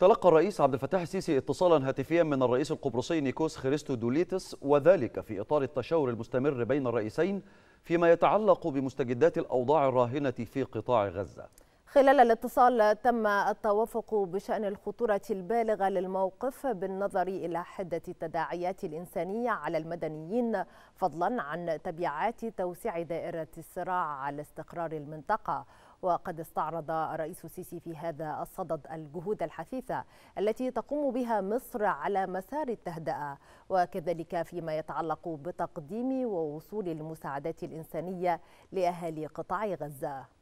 تلقى الرئيس عبد الفتاح السيسي اتصالا هاتفيا من الرئيس القبرصي نيكوس خريستو دوليتس وذلك في إطار التشاور المستمر بين الرئيسين فيما يتعلق بمستجدات الأوضاع الراهنة في قطاع غزة خلال الاتصال تم التوافق بشأن الخطورة البالغة للموقف بالنظر إلى حدة التداعيات الإنسانية على المدنيين فضلا عن تبعات توسيع دائرة الصراع على استقرار المنطقة وقد استعرض الرئيس السيسي في هذا الصدد الجهود الحثيثة التي تقوم بها مصر على مسار التهدئة وكذلك فيما يتعلق بتقديم ووصول المساعدات الإنسانية لأهالي قطاع غزة